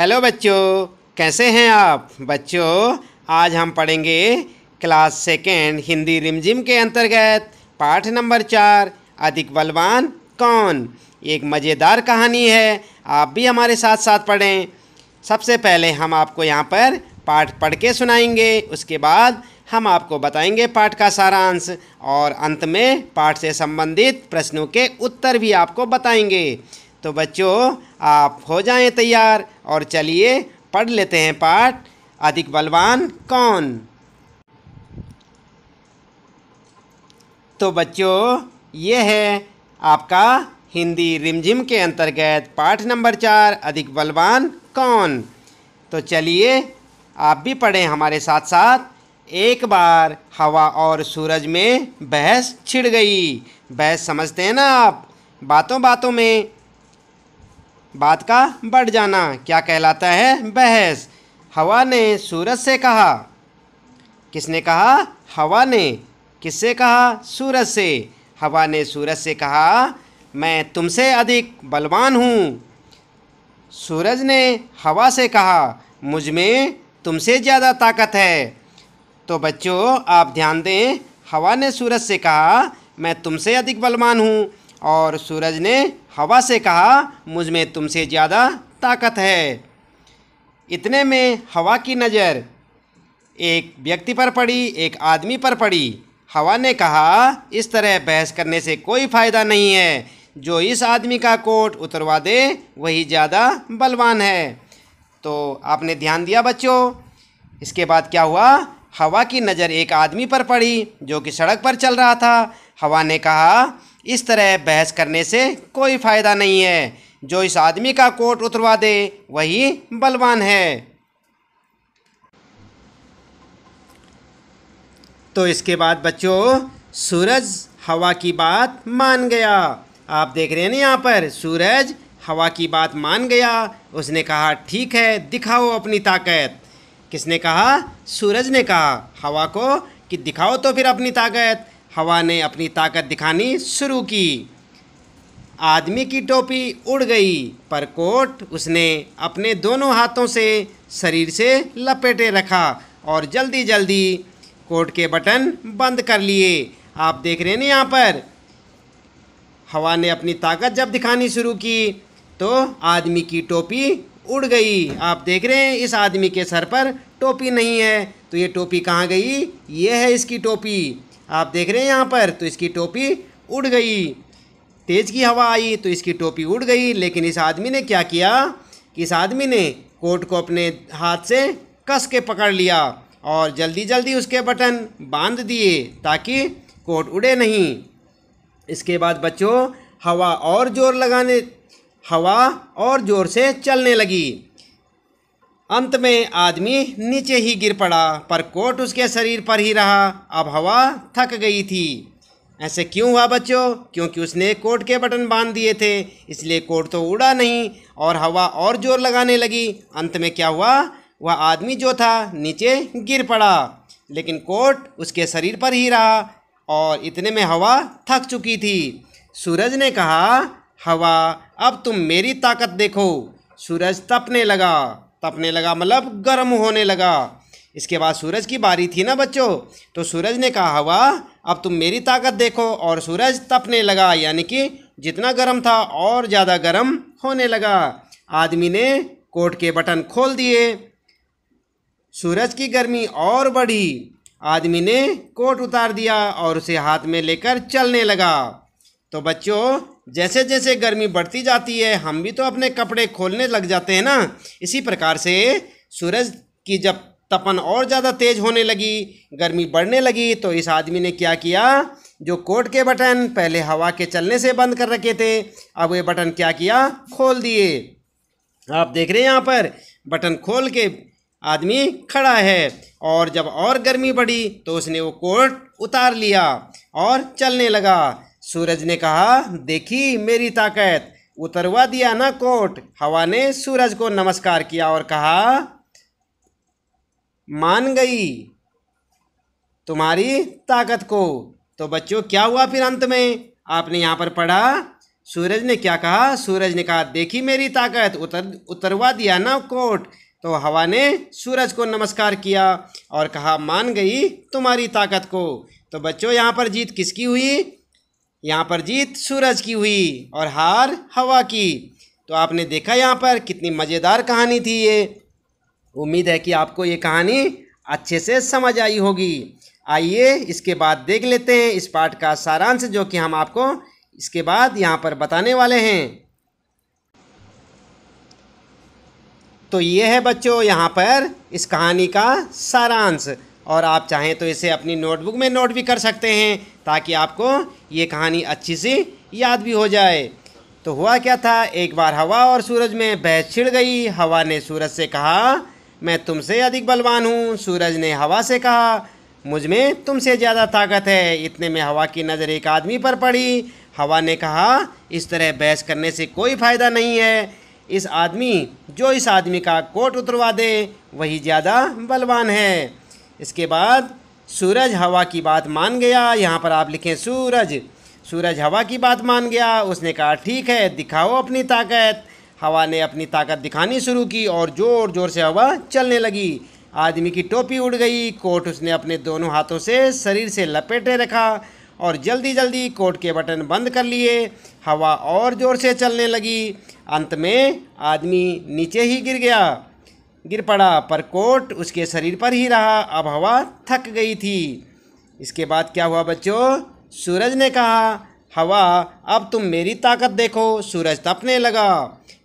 hello बच्चों कैसे हैं आप बच्चों आज हम पढ़ेंगे क्लास सेकेंड हिंदी रिमझिम के अंतर्गत पाठ नंबर चार अधिक बलवान कौन एक मज़ेदार कहानी है आप भी हमारे साथ साथ पढ़ें सबसे पहले हम आपको यहाँ पर पाठ पढ़ के सुनाएंगे उसके बाद हम आपको बताएंगे पाठ का सारांश और अंत में पाठ से संबंधित प्रश्नों के उत्तर भी आपको बताएंगे तो बच्चों आप हो जाएं तैयार और चलिए पढ़ लेते हैं पाठ अधिक बलवान कौन तो बच्चों ये है आपका हिंदी रिमझिम के अंतर्गत पाठ नंबर चार अधिक बलवान कौन तो चलिए आप भी पढ़ें हमारे साथ साथ एक बार हवा और सूरज में बहस छिड़ गई बहस समझते हैं ना आप बातों बातों में बात का बढ़ जाना क्या कहलाता है बहस हवा ने सूरज से कहा किसने कहा हवा ने किससे कहा सूरज से हवा ने सूरज से कहा मैं तुमसे अधिक बलवान हूँ सूरज ने हवा से कहा मुझ में तुमसे ज़्यादा ताकत है तो बच्चों आप ध्यान दें हवा ने सूरज से कहा मैं तुमसे अधिक बलवान हूँ और सूरज ने हवा से कहा मुझ में तुमसे ज़्यादा ताकत है इतने में हवा की नज़र एक व्यक्ति पर पड़ी एक आदमी पर पड़ी हवा ने कहा इस तरह बहस करने से कोई फ़ायदा नहीं है जो इस आदमी का कोट उतरवा दे वही ज़्यादा बलवान है तो आपने ध्यान दिया बच्चों इसके बाद क्या हुआ हवा की नज़र एक आदमी पर पड़ी जो कि सड़क पर चल रहा था हवा ने कहा इस तरह बहस करने से कोई फ़ायदा नहीं है जो इस आदमी का कोट उतरवा दे वही बलवान है तो इसके बाद बच्चों सूरज हवा की बात मान गया आप देख रहे हैं ना यहाँ पर सूरज हवा की बात मान गया उसने कहा ठीक है दिखाओ अपनी ताकत किसने कहा सूरज ने कहा हवा को कि दिखाओ तो फिर अपनी ताकत हवा ने अपनी ताकत दिखानी शुरू की आदमी की टोपी उड़ गई पर कोट उसने अपने दोनों हाथों से शरीर से लपेटे रखा और जल्दी जल्दी कोट के बटन बंद कर लिए आप देख रहे हैं यहाँ पर हवा ने अपनी ताकत जब दिखानी शुरू की तो आदमी की टोपी उड़ गई आप देख रहे हैं इस आदमी के सर पर टोपी नहीं है तो ये टोपी कहाँ गई ये है इसकी टोपी आप देख रहे हैं यहाँ पर तो इसकी टोपी उड़ गई तेज़ की हवा आई तो इसकी टोपी उड़ गई लेकिन इस आदमी ने क्या किया कि इस आदमी ने कोट को अपने हाथ से कस के पकड़ लिया और जल्दी जल्दी उसके बटन बांध दिए ताकि कोट उड़े नहीं इसके बाद बच्चों हवा और ज़ोर लगाने हवा और ज़ोर से चलने लगी अंत में आदमी नीचे ही गिर पड़ा पर कोट उसके शरीर पर ही रहा अब हवा थक गई थी ऐसे क्यों हुआ बच्चों क्योंकि उसने कोट के बटन बांध दिए थे इसलिए कोट तो उड़ा नहीं और हवा और जोर लगाने लगी अंत में क्या हुआ वह आदमी जो था नीचे गिर पड़ा लेकिन कोट उसके शरीर पर ही रहा और इतने में हवा थक चुकी थी सूरज ने कहा हवा अब तुम मेरी ताकत देखो सूरज तपने लगा तपने लगा मतलब गर्म होने लगा इसके बाद सूरज की बारी थी ना बच्चों तो सूरज ने कहा हवा अब तुम मेरी ताकत देखो और सूरज तपने लगा यानी कि जितना गर्म था और ज़्यादा गर्म होने लगा आदमी ने कोट के बटन खोल दिए सूरज की गर्मी और बढ़ी आदमी ने कोट उतार दिया और उसे हाथ में लेकर चलने लगा तो बच्चों जैसे जैसे गर्मी बढ़ती जाती है हम भी तो अपने कपड़े खोलने लग जाते हैं ना इसी प्रकार से सूरज की जब तपन और ज़्यादा तेज होने लगी गर्मी बढ़ने लगी तो इस आदमी ने क्या किया जो कोट के बटन पहले हवा के चलने से बंद कर रखे थे अब ये बटन क्या किया खोल दिए आप देख रहे हैं यहाँ पर बटन खोल के आदमी खड़ा है और जब और गर्मी बढ़ी तो उसने वो कोट उतार लिया और चलने लगा सूरज ने कहा देखी मेरी ताकत उतरवा दिया ना कोट हवा ने सूरज को नमस्कार किया और कहा मान गई तुम्हारी ताकत को तो बच्चों क्या हुआ फिर अंत में आपने यहाँ पर पढ़ा सूरज ने क्या कहा सूरज ने कहा देखी मेरी ताकत उतर उतरवा दिया ना कोट तो हवा ने सूरज को नमस्कार किया और कहा मान गई तुम्हारी ताकत को तो बच्चों यहाँ पर जीत किसकी हुई यहाँ पर जीत सूरज की हुई और हार हवा की तो आपने देखा यहाँ पर कितनी मज़ेदार कहानी थी ये उम्मीद है कि आपको ये कहानी अच्छे से समझ आई होगी आइए इसके बाद देख लेते हैं इस पाठ का सारांश जो कि हम आपको इसके बाद यहाँ पर बताने वाले हैं तो ये है बच्चों यहाँ पर इस कहानी का सारांश और आप चाहें तो इसे अपनी नोटबुक में नोट भी कर सकते हैं ताकि आपको ये कहानी अच्छी से याद भी हो जाए तो हुआ क्या था एक बार हवा और सूरज में बहस छिड़ गई हवा ने सूरज से कहा मैं तुमसे अधिक बलवान हूँ सूरज ने हवा से कहा मुझ में तुमसे ज़्यादा ताकत है इतने में हवा की नज़र एक आदमी पर पड़ी हवा ने कहा इस तरह बहस करने से कोई फ़ायदा नहीं है इस आदमी जो इस आदमी का कोट उतरवा दे वही ज़्यादा बलवान है इसके बाद सूरज हवा की बात मान गया यहाँ पर आप लिखें सूरज सूरज हवा की बात मान गया उसने कहा ठीक है दिखाओ अपनी ताकत हवा ने अपनी ताकत दिखानी शुरू की और ज़ोर ज़ोर से हवा चलने लगी आदमी की टोपी उड़ गई कोट उसने अपने दोनों हाथों से शरीर से लपेटे रखा और जल्दी जल्दी कोट के बटन बंद कर लिए हवा और ज़ोर से चलने लगी अंत में आदमी नीचे ही गिर गया गिर पड़ा पर कोट उसके शरीर पर ही रहा अब हवा थक गई थी इसके बाद क्या हुआ बच्चों सूरज ने कहा हवा अब तुम मेरी ताकत देखो सूरज तपने लगा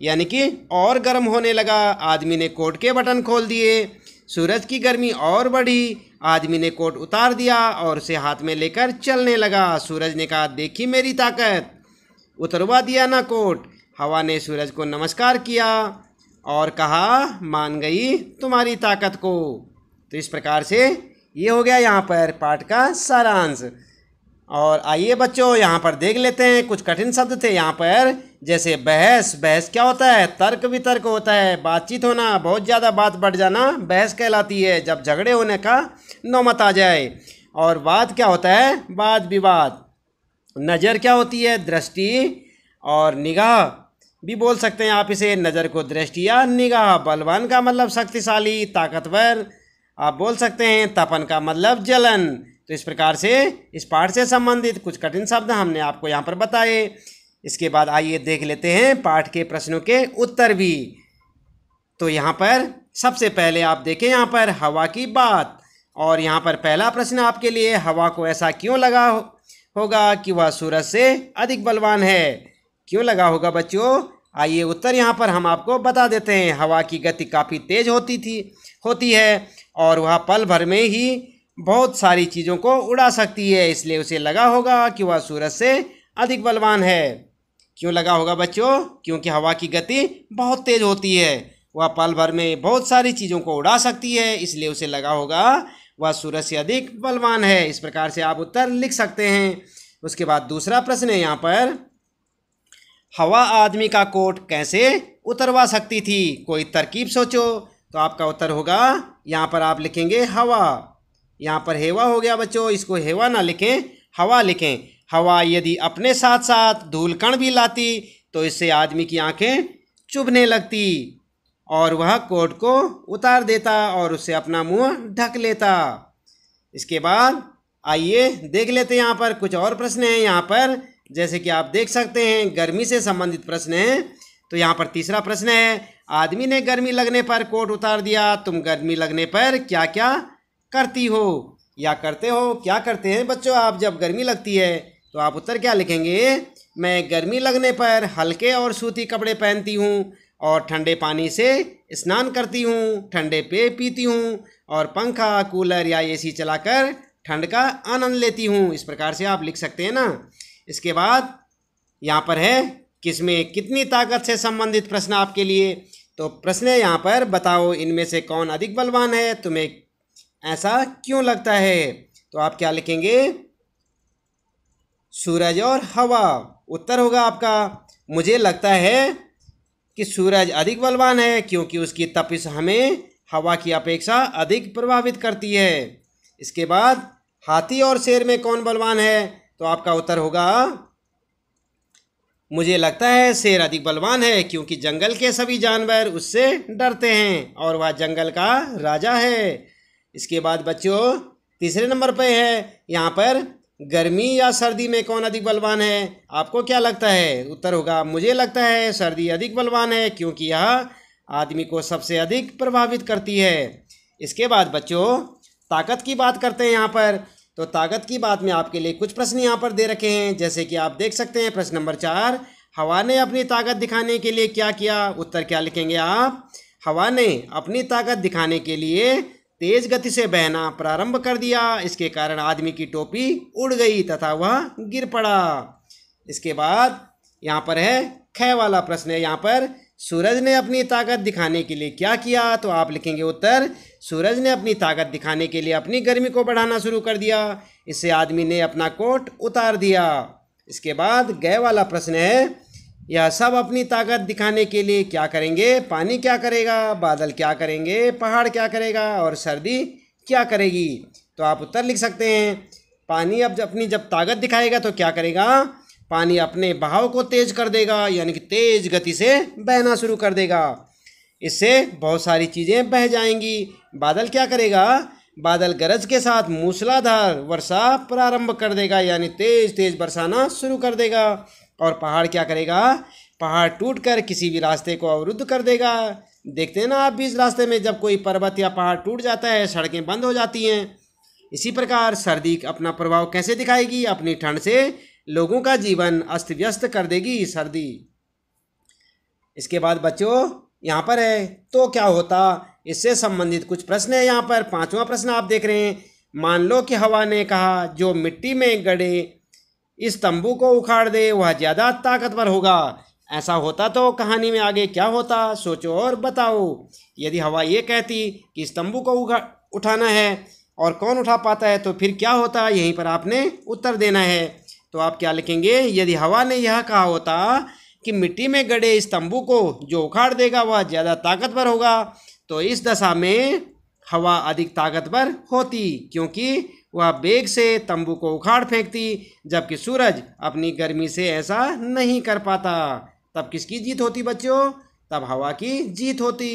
यानी कि और गर्म होने लगा आदमी ने कोट के बटन खोल दिए सूरज की गर्मी और बढ़ी आदमी ने कोट उतार दिया और उसे हाथ में लेकर चलने लगा सूरज ने कहा देखी मेरी ताकत उतरवा दिया ना कोट हवा ने सूरज को नमस्कार किया और कहा मान गई तुम्हारी ताकत को तो इस प्रकार से ये हो गया यहाँ पर पाठ का सारांश और आइए बच्चों यहाँ पर देख लेते हैं कुछ कठिन शब्द थे यहाँ पर जैसे बहस बहस क्या होता है तर्क वितर्क होता है बातचीत होना बहुत ज़्यादा बात बढ़ जाना बहस कहलाती है जब झगड़े होने का नौमत आ जाए और वाद क्या होता है वाद विवाद नज़र क्या होती है दृष्टि और निगाह भी बोल सकते हैं आप इसे नज़र को दृष्टि या निगाह बलवान का मतलब शक्तिशाली ताकतवर आप बोल सकते हैं तपन का मतलब जलन तो इस प्रकार से इस पाठ से संबंधित कुछ कठिन शब्द हमने आपको यहाँ पर बताए इसके बाद आइए देख लेते हैं पाठ के प्रश्नों के उत्तर भी तो यहाँ पर सबसे पहले आप देखें यहाँ पर हवा की बात और यहाँ पर पहला प्रश्न आपके लिए हवा को ऐसा क्यों लगा होगा कि वह सूरज से अधिक बलवान है क्यों लगा होगा बच्चों आइए उत्तर यहाँ पर हम आपको बता देते हैं हवा की गति काफ़ी तेज़ होती थी होती है और वह पल भर में ही बहुत सारी चीज़ों को उड़ा सकती है इसलिए उसे लगा होगा कि वह सूरज से अधिक बलवान है क्यों लगा होगा बच्चों क्योंकि हवा की गति बहुत तेज़ होती है वह पल भर में बहुत सारी चीज़ों को उड़ा सकती है इसलिए उसे लगा होगा वह सूरज से अधिक बलवान है इस प्रकार से आप उत्तर लिख सकते हैं उसके बाद दूसरा प्रश्न है यहाँ पर हवा आदमी का कोट कैसे उतरवा सकती थी कोई तरकीब सोचो तो आपका उत्तर होगा यहाँ पर आप लिखेंगे हवा यहाँ पर हेवा हो गया बच्चों इसको हेवा ना लिखें हवा लिखें हवा यदि अपने साथ साथ धूलकण भी लाती तो इससे आदमी की आंखें चुभने लगती और वह कोट को उतार देता और उससे अपना मुंह ढक लेता इसके बाद आइए देख लेते हैं यहाँ पर कुछ और प्रश्न हैं यहाँ पर जैसे कि आप देख सकते हैं गर्मी से संबंधित प्रश्न है तो यहाँ पर तीसरा प्रश्न है आदमी ने गर्मी लगने पर कोट उतार दिया तुम गर्मी लगने पर क्या क्या करती हो या करते हो क्या करते हैं बच्चों आप जब गर्मी लगती है तो आप उत्तर क्या लिखेंगे मैं गर्मी लगने पर हल्के और सूती कपड़े पहनती हूँ और ठंडे पानी से स्नान करती हूँ ठंडे पेय पीती हूँ और पंखा कूलर या एसी चलाकर ठंड का आनंद लेती हूँ इस प्रकार से आप लिख सकते हैं ना इसके बाद यहाँ पर है किसमें कितनी ताकत से संबंधित प्रश्न आपके लिए तो प्रश्न यहाँ पर बताओ इनमें से कौन अधिक बलवान है तुम्हें ऐसा क्यों लगता है तो आप क्या लिखेंगे सूरज और हवा उत्तर होगा आपका मुझे लगता है कि सूरज अधिक बलवान है क्योंकि उसकी तपिश हमें हवा की अपेक्षा अधिक प्रभावित करती है इसके बाद हाथी और शेर में कौन बलवान है तो आपका उत्तर होगा मुझे लगता है शेर अधिक बलवान है क्योंकि जंगल के सभी जानवर उससे डरते हैं और वह जंगल का राजा है इसके बाद बच्चों तीसरे नंबर पे है यहाँ पर गर्मी या सर्दी में कौन अधिक बलवान है आपको क्या लगता है उत्तर होगा मुझे लगता है सर्दी अधिक बलवान है क्योंकि यह आदमी को सबसे अधिक प्रभावित करती है इसके बाद बच्चों ताकत की बात करते हैं यहाँ पर तो ताकत की बात में आपके लिए कुछ प्रश्न यहाँ पर दे रखे हैं जैसे कि आप देख सकते हैं प्रश्न नंबर चार हवा ने अपनी ताकत दिखाने के लिए क्या किया उत्तर क्या लिखेंगे आप हवा ने अपनी ताकत दिखाने के लिए तेज गति से बहना प्रारंभ कर दिया इसके कारण आदमी की टोपी उड़ गई तथा वह गिर पड़ा इसके बाद यहाँ पर है खै वाला प्रश्न है यहाँ पर सूरज ने अपनी ताकत दिखाने के लिए क्या किया तो आप लिखेंगे उत्तर सूरज ने अपनी ताकत दिखाने के लिए अपनी गर्मी को बढ़ाना शुरू कर दिया इससे आदमी ने अपना कोट उतार दिया इसके बाद गए वाला प्रश्न है यह सब अपनी ताकत दिखाने के लिए क्या करेंगे पानी क्या करेगा बादल क्या करेंगे पहाड़ क्या करेगा और सर्दी क्या करेगी तो आप उत्तर लिख सकते हैं पानी अब अपनी जब ताकत दिखाएगा तो क्या करेगा पानी अपने बहाव को तेज कर देगा यानी कि तेज गति से बहना शुरू कर देगा इससे बहुत सारी चीज़ें बह जाएंगी बादल क्या करेगा बादल गरज के साथ मूसलाधार वर्षा प्रारंभ कर देगा यानी तेज तेज बरसाना शुरू कर देगा और पहाड़ क्या करेगा पहाड़ टूट कर किसी भी रास्ते को अवरुद्ध कर देगा देखते हैं ना आप भी इस रास्ते में जब कोई पर्वत या पहाड़ टूट जाता है सड़कें बंद हो जाती हैं इसी प्रकार सर्दी अपना प्रभाव कैसे दिखाएगी अपनी ठंड से लोगों का जीवन अस्त व्यस्त कर देगी सर्दी इसके बाद बच्चों यहाँ पर है तो क्या होता इससे संबंधित कुछ प्रश्न है यहाँ पर पांचवा प्रश्न आप देख रहे हैं मान लो कि हवा ने कहा जो मिट्टी में गड़े इस तंबू को उखाड़ दे वह ज़्यादा ताकतवर होगा ऐसा होता तो कहानी में आगे क्या होता सोचो और बताओ यदि हवा ये कहती कि इस तंबू को उठाना है और कौन उठा पाता है तो फिर क्या होता यहीं पर आपने उत्तर देना है तो आप क्या लिखेंगे यदि हवा ने यह कहा होता कि मिट्टी में गड़े इस तंबू को जो उखाड़ देगा वह ज़्यादा ताकतवर होगा तो इस दशा में हवा अधिक ताकतवर होती क्योंकि वह बेग से तंबू को उखाड़ फेंकती जबकि सूरज अपनी गर्मी से ऐसा नहीं कर पाता तब किसकी जीत होती बच्चों तब हवा की जीत होती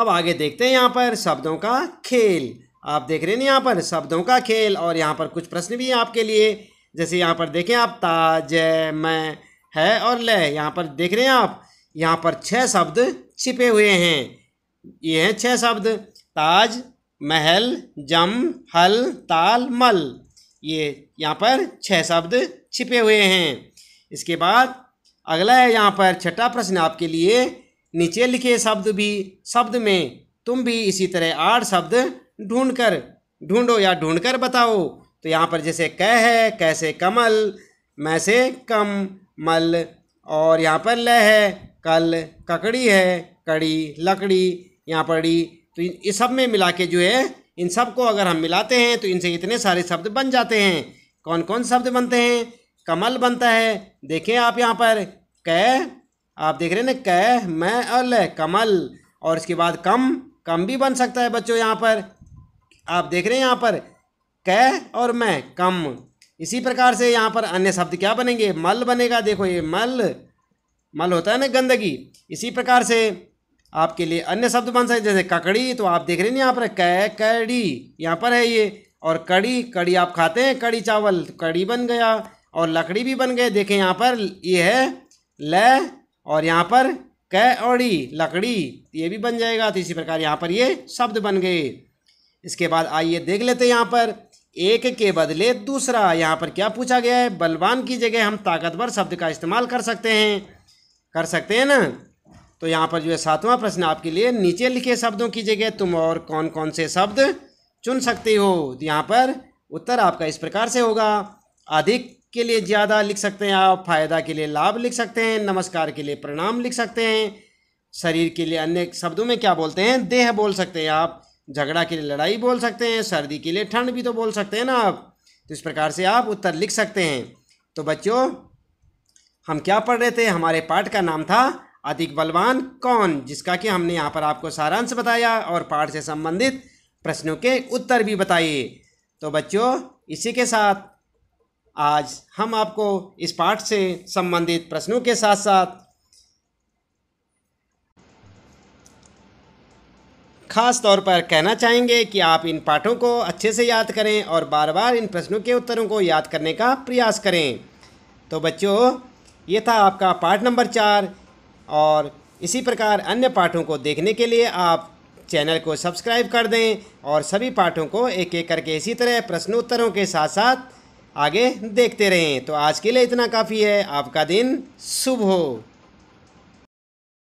अब आगे देखते हैं यहाँ पर शब्दों का खेल आप देख रहे हैं यहाँ पर शब्दों का खेल और यहाँ पर कुछ प्रश्न भी हैं आपके लिए जैसे यहाँ पर देखें आप ताज मैं है और ल यहाँ पर देख रहे हैं आप यहाँ पर छह शब्द छिपे हुए हैं ये हैं छह शब्द ताज महल जम हल ताल मल ये यहाँ पर छह शब्द छिपे हुए हैं इसके बाद अगला है यहाँ पर छठा प्रश्न आपके लिए नीचे लिखे शब्द भी शब्द में तुम भी इसी तरह आठ शब्द ढूंढ कर ढूंढो या ढूंढ कर बताओ तो यहाँ पर जैसे कह है कैसे कमल मैसे कम मल और यहाँ पर ल है कल ककड़ी है कड़ी लकड़ी यहाँ पर डी तो इस सब में मिला के जो है इन सब को अगर हम मिलाते हैं तो इनसे इतने सारे शब्द बन जाते हैं कौन कौन शब्द बनते हैं कमल बनता है देखें आप यहाँ पर कै आप देख रहे हैं ना कै मैं और ल कमल और इसके बाद कम कम भी बन सकता है बच्चों यहाँ पर आप देख रहे हैं यहाँ पर कै और मैं कम इसी प्रकार से यहाँ पर अन्य शब्द क्या बनेंगे मल बनेगा देखो ये मल मल होता है ना गंदगी इसी प्रकार से आपके लिए अन्य शब्द बन सकते जैसे ककड़ी तो आप देख रहे हैं यहाँ पर कै कड़ी यहाँ पर है ये और कड़ी कड़ी आप खाते हैं कड़ी चावल कड़ी बन गया और लकड़ी भी बन गए देखें यहाँ पर ये है ल और यहाँ पर कै औड़ी लकड़ी ये भी बन जाएगा तो इसी प्रकार यहाँ पर ये शब्द बन गए इसके बाद आइए देख लेते हैं यहाँ पर एक के बदले दूसरा यहाँ पर क्या पूछा गया है बलवान की जगह हम ताकतवर शब्द का इस्तेमाल कर सकते हैं कर सकते हैं ना तो यहाँ पर जो है सातवां प्रश्न आपके लिए नीचे लिखे शब्दों की जगह तुम और कौन कौन से शब्द चुन सकते हो तो यहाँ पर उत्तर आपका इस प्रकार से होगा अधिक के लिए ज़्यादा लिख सकते हैं आप फायदा के लिए लाभ लिख सकते हैं नमस्कार के लिए प्रणाम लिख सकते हैं शरीर के लिए अन्य शब्दों में क्या बोलते हैं देह बोल सकते हैं आप झगड़ा के लिए लड़ाई बोल सकते हैं सर्दी के लिए ठंड भी तो बोल सकते हैं ना आप तो इस प्रकार से आप उत्तर लिख सकते हैं तो बच्चों हम क्या पढ़ रहे थे हमारे पाठ का नाम था अधिक बलवान कौन जिसका कि हमने यहाँ पर आपको सारांश बताया और पाठ से संबंधित प्रश्नों के उत्तर भी बताइए तो बच्चों इसी के साथ आज हम आपको इस पाठ से संबंधित प्रश्नों के साथ साथ खास तौर पर कहना चाहेंगे कि आप इन पाठों को अच्छे से याद करें और बार बार इन प्रश्नों के उत्तरों को याद करने का प्रयास करें तो बच्चों ये था आपका पाठ नंबर चार और इसी प्रकार अन्य पाठों को देखने के लिए आप चैनल को सब्सक्राइब कर दें और सभी पाठों को एक एक करके इसी तरह प्रश्नोत्तरों के साथ साथ आगे देखते रहें तो आज के लिए इतना काफ़ी है आपका दिन शुभ हो